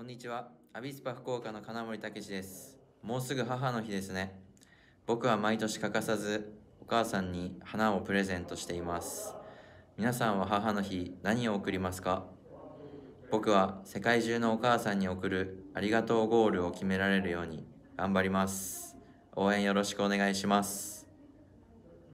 こんにちは。アビスパ福岡の金森武史です。もうすぐ母の日ですね。僕は毎年欠かさず、お母さんに花をプレゼントしています。皆さんは母の日、何を贈りますか僕は世界中のお母さんに贈るありがとうゴールを決められるように頑張ります。応援よろしくお願いします。